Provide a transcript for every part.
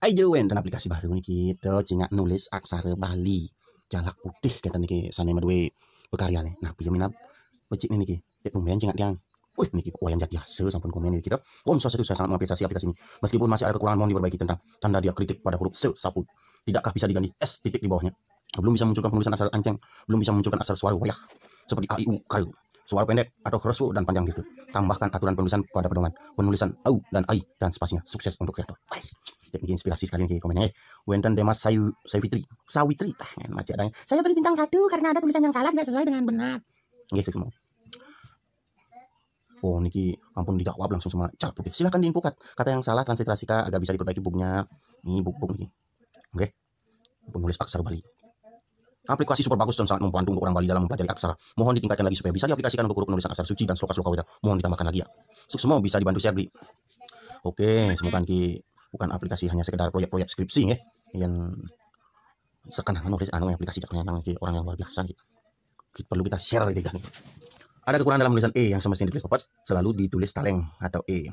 Ayo jadi dan aplikasi baru ini kita cingak nulis aksara Bali jalak putih kata niki sana mah berkarya nih nah pijamin minap pecik nih niki ya lumayan cingak tiang wih niki yang jadi hasil sampun komen nih kita om saya saya sangat mengapresiasi aplikasi ini meskipun masih ada kekurangan mohon diperbaiki tentang tanda dia kritik pada huruf se sapu tidakkah bisa diganti s titik di bawahnya belum bisa munculkan penulisan aksara anceng belum bisa munculkan aksara suara wayah seperti a i u kayu suara pendek atau resu dan panjang gitu tambahkan aturan penulisan pada pedoman penulisan au dan ai dan spasinya sukses untuk kreator kita inspirasi sekalian di komennya eh Wenten Demas Sayu Sayfitri. Sawitri. Tah, macet tanya. Saya beri bintang satu karena ada tulisan yang salah tidak sesuai dengan benar. Nggih, yes, semua. Oh niki ampun dijawab langsung semua cara putih. Silahkan diinfokat kata yang salah transliterasika agak bisa diperbaiki bukunya. Ini buku buku niki. Oke. Okay. Penulis aksara Bali. Aplikasi super bagus dan sangat membantu untuk orang Bali dalam mempelajari aksara. Mohon ditingkatkan lagi supaya bisa diaplikasikan untuk huruf penulisan aksara suci dan sloka-sloka Mohon ditambahkan lagi ya. Sukses semua bisa dibantu saya beli. Oke, semoga Ki bukan aplikasi hanya sekedar proyek-proyek skripsi ya yang sekarang anu anu aplikasi yang orang yang luar biasa gitu. kita perlu kita share gitu ada kekurangan dalam tulisan E yang semestinya ditulis popot selalu ditulis kaleng atau E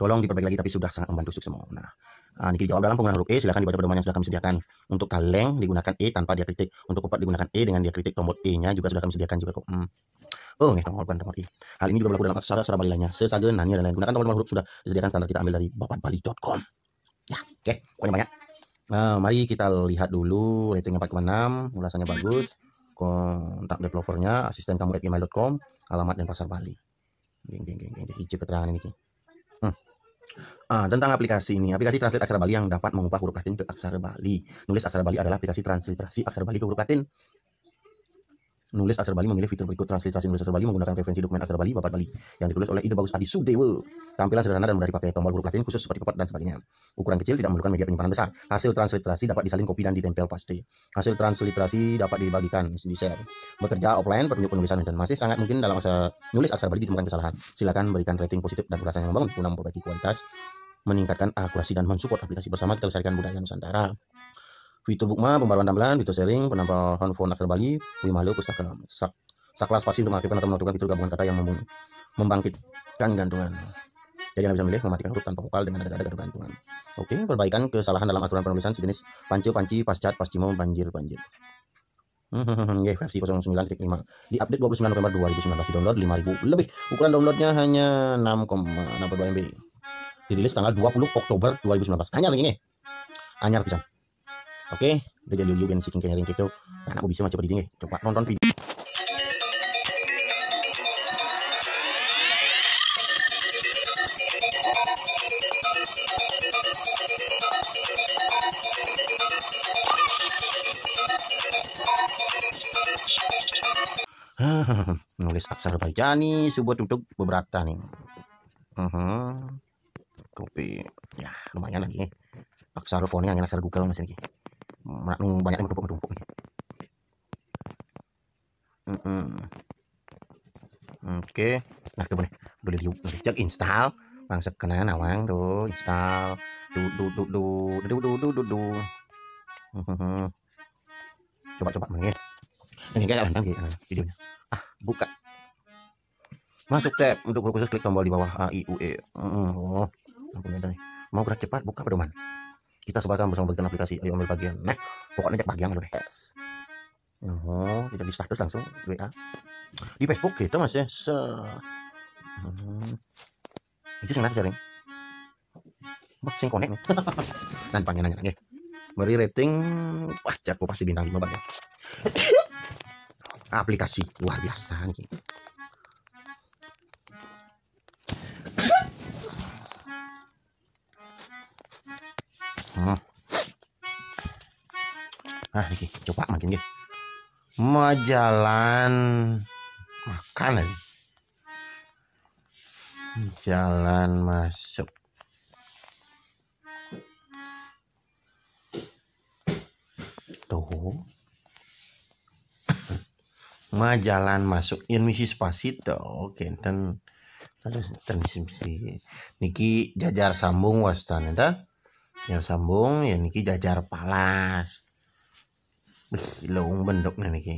tolong diperbaiki lagi tapi sudah sangat membantu semua nah Uh, Niki jawab dalam penggunaan huruf E silahkan dibaca pedoman yang sudah kami sediakan untuk kaleng digunakan E tanpa diakritik untuk kopat digunakan E dengan diakritik tombol E nya juga sudah kami sediakan juga kok hmm. Oh, nih tombol bukan tombol E Hal ini juga berlaku dalam aksara, aksara Bali lainnya. Sesagenannya dan lain. Gunakan tombol-tombol huruf sudah disediakan standar kita ambil dari bapakbali.com ya oke okay. pokoknya banyak nah mari kita lihat dulu ratingnya 4,6 ulasannya bagus kontak developernya asisten kamu gmail.com alamat dan pasar Bali geng geng geng geng hijau keterangan ini Uh, tentang aplikasi ini, aplikasi translate aksara Bali yang dapat mengubah huruf Latin ke aksara Bali. Nulis aksara Bali adalah aplikasi transliterasi aksara Bali ke huruf Latin. Nulis Aksara Bali memilih fitur berikut transliterasi nulis Aksara Bali menggunakan referensi dokumen Aksara Bali Bapak Bali yang ditulis oleh Ide Bagus Adi Sudewo. Tampilan sederhana dan mudah dipakai tombol huruf Latin khusus seperti pepet dan sebagainya. Ukuran kecil tidak memerlukan media penyimpanan besar. Hasil transliterasi dapat disalin kopi dan ditempel pasti. Hasil transliterasi dapat dibagikan di share. Bekerja offline petunjuk penulisan dan masih sangat mungkin dalam masa nulis Aksara Bali ditemukan kesalahan. Silakan berikan rating positif dan ulasan yang membangun guna memperbaiki kualitas meningkatkan akurasi dan mensupport aplikasi bersama kita lestarikan budaya Nusantara. Vito Bukma, Pembaruan Damblan, Vitu Sering, Penambahan akhir Bali, Mahalo, Pustaka, Sak, Saklas untuk mengaktifkan atau menentukan fitur gabungan kata yang membangkitkan gantungan. Jadi Anda bisa memilih mematikan huruf tanpa vokal dengan ada ada gantungan. Oke, perbaikan kesalahan dalam aturan penulisan sejenis panci panci, pascat, pascimo, banjir, banjir. Hmm, ya, versi 09.5 di update 29 November 2019 di download 5000 lebih. Ukuran downloadnya hanya 6,62 MB. Dirilis tanggal 20 Oktober 2019. Hanya ini. Anyar pisang. Oke, udah jadi juga si cincin ring itu. karena aku bisa macam di ya. Coba nonton video. nulis Bajani sebuah duduk beberapa nih uh mhm. -huh. kopi ya lumayan lagi aksara fonnya yang aksara Google masih lagi Hmm, banyak yang menumpuk-menumpuk mm oke nah coba nih boleh liuk cek install bang sekena nawang tuh install du du du du du du du du du coba coba mengin ya? ini kayak lantang gitu eh, videonya ah buka masuk tab untuk khusus klik tombol di bawah a eh, i u e hmm, oh ya, mau gerak cepat buka pedoman kita sebarkan bersama bagian aplikasi ayo ambil bagian nah pokoknya cek bagian dulu gitu deh oh kita di status langsung WA di Facebook kita gitu, masih ya? se hmm. itu sangat jaring Wah, sing connect nih. Dan panggil nanya Beri rating, wah jago pasti bintang lima banyak, Aplikasi luar biasa nih. hmm. nah ini coba makin gini mau jalan makan aja ya, jalan masuk tuh Ma jalan masuk in misi spasito oke okay, ten terus ten niki jajar sambung nih, dah yang sambung ya niki jajar palas Ih, loong bendok nih niki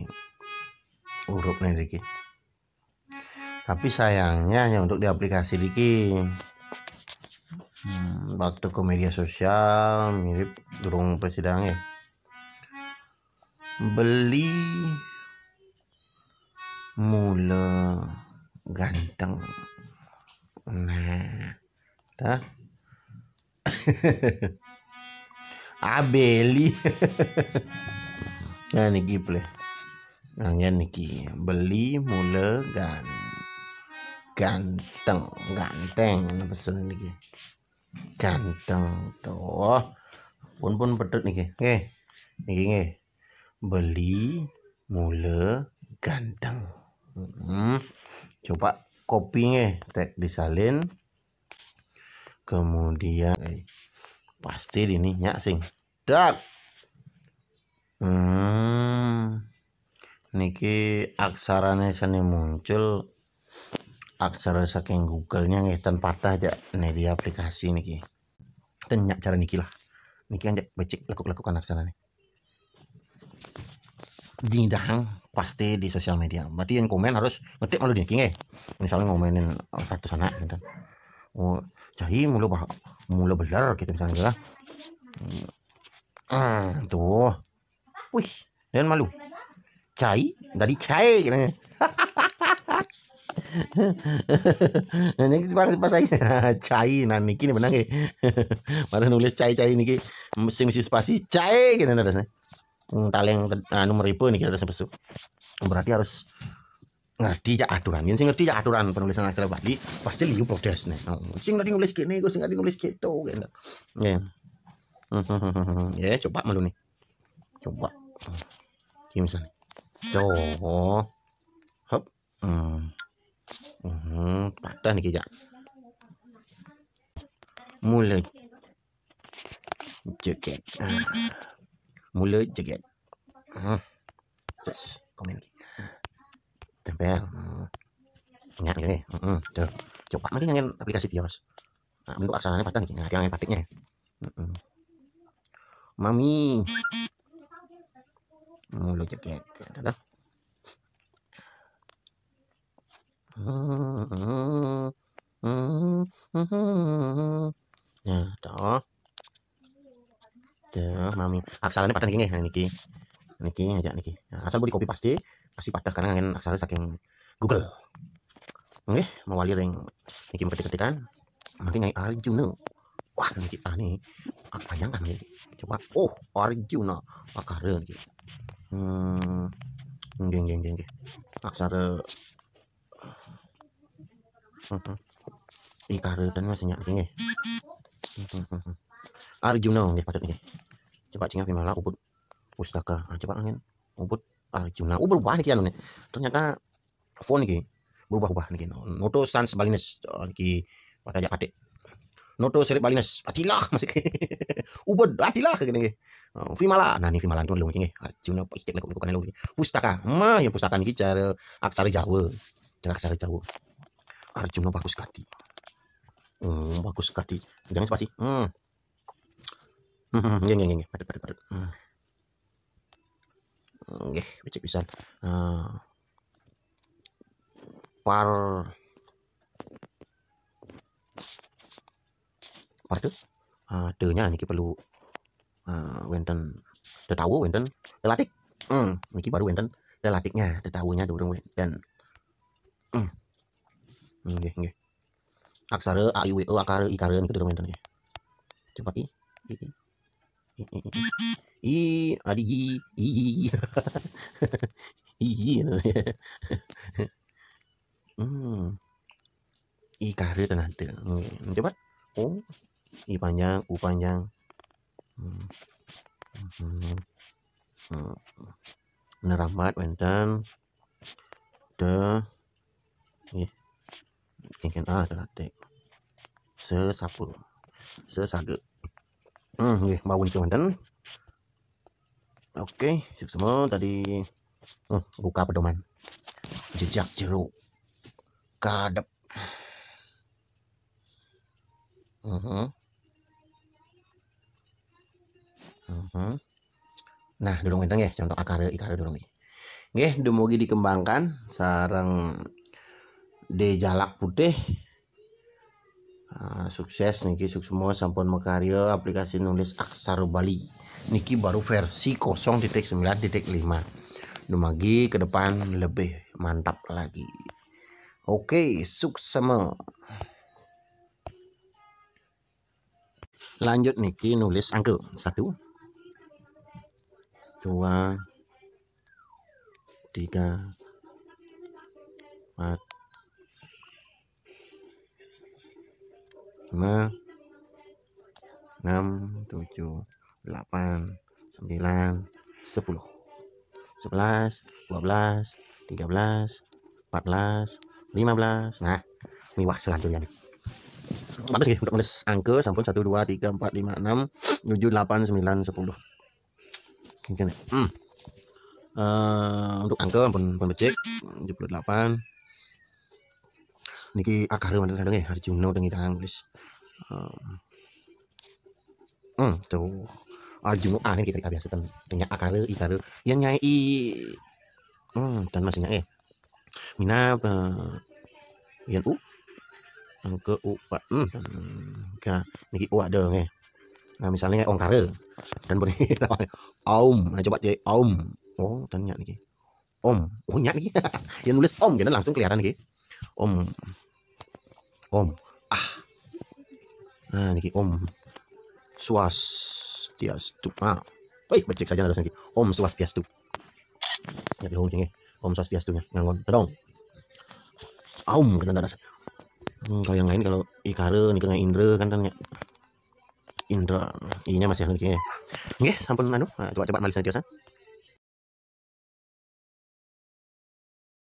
urup nih niki tapi sayangnya hanya untuk di aplikasi niki hmm, waktu ke media sosial mirip burung persidangan ya beli mula ganteng nah dah Abeli. nah niki pleh. Angin nah, niki beli mula gan ganteng ganteng nah, pesen niki. Ganteng toh. Pun pun pedut niki. Oke. Niki nggih. Beli mula ganteng. Hmm. Coba kopinya tek disalin kemudian eh, pasti ini nyak sing dak hmm niki aksarane seni muncul aksara saking Google-nya nih tanpa patah aja nih di aplikasi niki tenyak cara niki lah niki aja becik lekuk-lekukan nih dindang pasti di sosial media berarti yang komen harus ngetik malu niki nih misalnya ngomenin satu sana gitu. Oh, cai mulu bah mulu belar gitu misalnya ya hmm, tuh wih dan malu cai dari cai gitu Nanti pas pas pasai cai nani kini benang ya. Mana nulis cai cai niki mesti mesti spasi cai gitu nada rasanya. Hmm, taleng anu meripu kira rasanya besok. Berarti harus ngerti ya aturan yang sing ngerti ya aturan penulisan akhir Bali pasti liu protes nih oh, sing ngerti nulis kene, gue sing ngerti nulis keto, gitu, gitu ya ya coba malu nih coba kim misalnya coba hop hmm hmm patah nih kijak mulai jeget ah. mulai jeget hmm ah. komen tempel minyak ini tuh coba mungkin ngangin aplikasi bios nah, bentuk aksananya nih ngangin ngangin patiknya hmm. mami mulu jekek dadah nah toh tuh mami aksananya padahal nih niki niki aja niki nah, asal boleh kopi pasti pasti pada karena ingin aksara saking Google oke mau walir yang bikin ketik-ketikan Mungkin ngai Arjuna wah nanti aneh panjang kan nih coba oh Arjuna akare gitu hmm geng geng geng geng aksara hmm. hmm. ikare dan masih nyak sini hmm, hmm, Arjuna nggih padat nggih coba cingah pimala ubud pustaka ah, coba angin ubud ah cuma oh berubah nih nih ternyata phone nih berubah-ubah nih noto sans balines nih pada jak noto serip balines atilah masih ubud atilah gini Uh, Vimala, nah ini Vimala itu mungkin nih, cuma istik lekuk lekukan lagi. Pustaka, mah yang pustaka nih cara aksara Jawa, cara aksara Jawa. Arjuna bagus sekali, hmm, bagus sekali, jangan spasi, hmm, hmm, hmm, hmm, hmm, hmm, hmm, nggih becik pisan uh, par tuh uh, eh, niki perlu uh, wenten wenden wenten telatik hmm, niki baru wenten telatiknya tetawunya durung wenten hmm. nggih nggih aksara a i w e akara ikara niki durung wenten nggih coba i, i, i, i, i, i и Алиги, и и и i и и и coba oh i panjang u panjang hmm. Hmm. Hmm. neramat wenten de ih ingin ah terate sesapu sesage hmm nggih mawon wonten Oke, okay, semua tadi oh, buka pedoman. Jejak jeruk. Kadep. Uh -huh. Uh -huh. Nah, dorong bintang ya, contoh akar ikar dorong ini. Nggih, dumugi dikembangkan sarang dejalak putih Ah, sukses niki suk semua sampun mekarya aplikasi nulis aksara Bali niki baru versi 0.9.5 lumagi ke depan lebih mantap lagi oke sukses lanjut niki nulis angka satu dua tiga empat 5 6 7 8 9 10 11 12 13 14 15 nah ini wah selanjutnya nih bagus nih untuk menulis angka sampun 1 2 3 4 5 6 7 8 9 10 gini hmm. uh, untuk angka pun pun becek 78 niki akare wonten kandunge Arjuna teng tangan guys hmm tuh Arjuna ini kita biasa ten tenya akare ikare yang nyai hmm dan masih nyai mina eh, yang u eh, ke u pak hmm ka niki u ada ya. nah misalnya ong kare dan beri om, nah coba jadi om, oh tanya niki om oh nyak niki yang nulis om jadi langsung kelihatan nih, om om ah nah niki om swastiastu ah wih becek saja ada niki om swastiastu ya dulu ini om nya. ngangon dong om kena ada hmm, kalau yang lain kalau ikare kena indra kan kan ya indra inya masih ada cengi ya sampun anu ah, coba coba malisan malis sana.